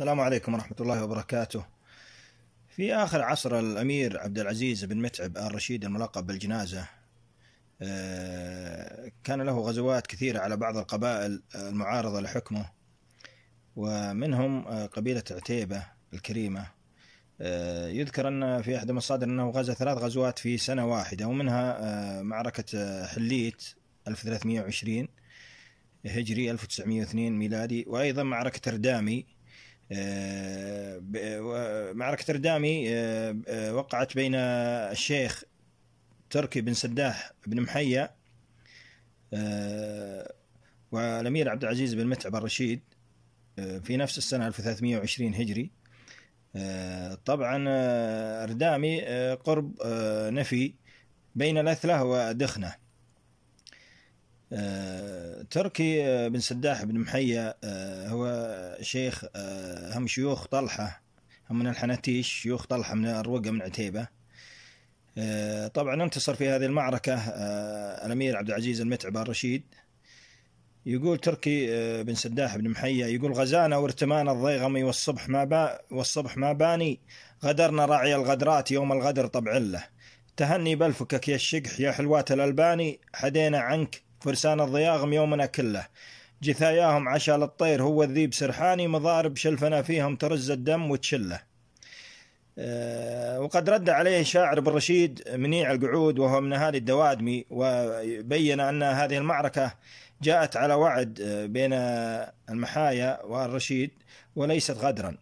السلام عليكم ورحمة الله وبركاته. في آخر عصر الأمير عبد العزيز بن متعب آل رشيد الملقب بالجنازة، آه، كان له غزوات كثيرة على بعض القبائل المعارضة لحكمه، ومنهم آه، قبيلة عتيبة الكريمة. آه، يذكر أن في أحد المصادر أنه غزا ثلاث غزوات في سنة واحدة ومنها معركة حليت 1320 هجري 1902 ميلادي وأيضا معركة ردامي آه، آه، معركة ردامي آه، وقعت بين الشيخ تركي بن سداح بن محيا والأمير عبد العزيز بن متعب الرشيد في نفس السنة 1320 هجري طبعا ردامي قرب نفي بين الأثلة ودخنة آه، تركي آه، بن سداح بن محية آه، هو شيخ هم شيوخ طلحة هم من الحناتيش شيوخ طلحة من الروقة من عتيبة طبعا انتصر في هذه المعركة الأمير عبد العزيز المتعب الرشيد يقول تركي بن سداح بن محية يقول غزانا وارتمانا الضيغمي والصبح ما با والصبح ما باني غدرنا راعي الغدرات يوم الغدر طبع له تهني بالفكك يا الشقح يا حلوات الألباني حدينا عنك فرسان الضياغم يومنا كله جثاياهم عشا للطير هو الذيب سرحاني مضارب شلفنا فيهم ترز الدم وتشله آه، وقد رد عليه شاعر بن رشيد منيع القعود وهو من أهالي الدوادمي وبين أن هذه المعركة جاءت على وعد آه، بين المحايا والرشيد وليست غدرا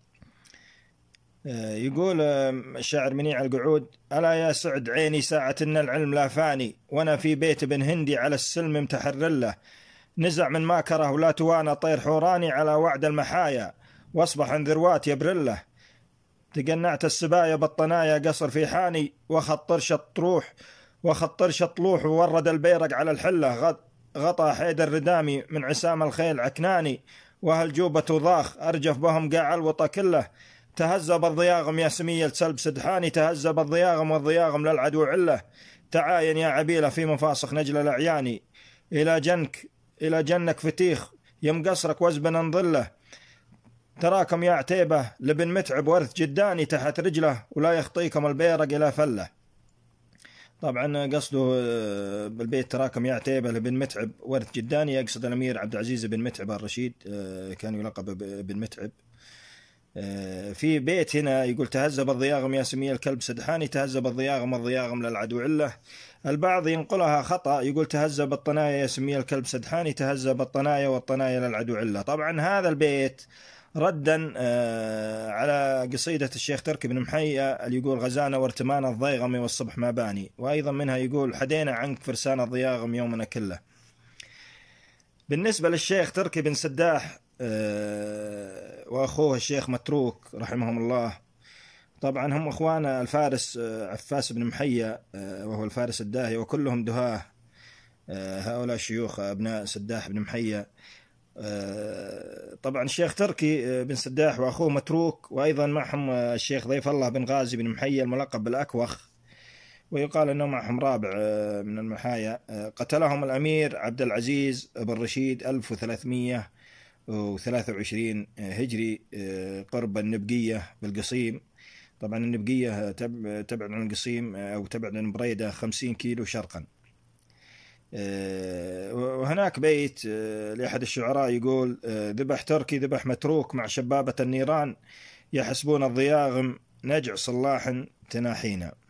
يقول الشاعر منيع القعود ألا يا سعد عيني ساعة إن العلم لا فاني وأنا في بيت ابن هندي على السلم متحرله له نزع من ما كره ولا توانى طير حوراني على وعد المحايا واصبح عن ذروات يبرله تقنعت السبايا بطنايا قصر في حاني وخطر شطروح وخطر شطلوح وورد البيرق على الحلة غطى حيدر ردامي من عسام الخيل عكناني وهل جوبة ضاخ أرجف بهم قاع الوطا كله تهذب الضياغم يا سمية سلب سدحاني تهذب الضياغم والضياغم للعدو علة تعاين يا عبيلة في مفاصخ نجل الأعياني إلى جنك إلى جنك فتيخ يم قصرك وزبنا نظله تراكم يا عتيبة لبن متعب ورث جداني تحت رجله ولا يخطيكم البيرق إلى فله طبعا قصده آه، بالبيت تراكم يا عتيبة لبن متعب ورث جداني يقصد الأمير عبد العزيز بن متعب الرشيد آه، كان يلقب بن متعب آه، في بيت هنا يقول تهذب الضياغم يا سمية الكلب سدحاني تهذب الضياغم الضياغم للعدو عله البعض ينقلها خطا يقول تهذب الطنايا يا سمية الكلب سدحاني تهذب الطنايا والطنايا للعدو عله طبعا هذا البيت ردا آه، على قصيدة الشيخ تركي بن محية اللي يقول غزانا وارتمانا الضيغم والصبح ما باني وأيضا منها يقول حدينا عنك فرسان الضياغم يومنا كله بالنسبة للشيخ تركي بن سداح آه، واخوه الشيخ متروك رحمهم الله طبعا هم اخوانا الفارس آه، عفاس بن محيا آه، وهو الفارس الداهي وكلهم دهاه آه، هؤلاء الشيوخ ابناء سداح بن محيا طبعا الشيخ تركي بن سداح واخوه متروك وايضا معهم الشيخ ضيف الله بن غازي بن محيا الملقب بالاكوخ ويقال انه معهم رابع من المحايا قتلهم الامير عبد العزيز بن رشيد 1300 و23 آه، هجري آه، قرب النبقية بالقصيم طبعا النبقية تبعد عن القصيم آه، أو تبعد عن بريدة 50 كيلو شرقا وهناك بيت لأحد الشعراء يقول ذبح تركي ذبح متروك مع شبابة النيران يحسبون الضياغم نجع صلاح تناحينا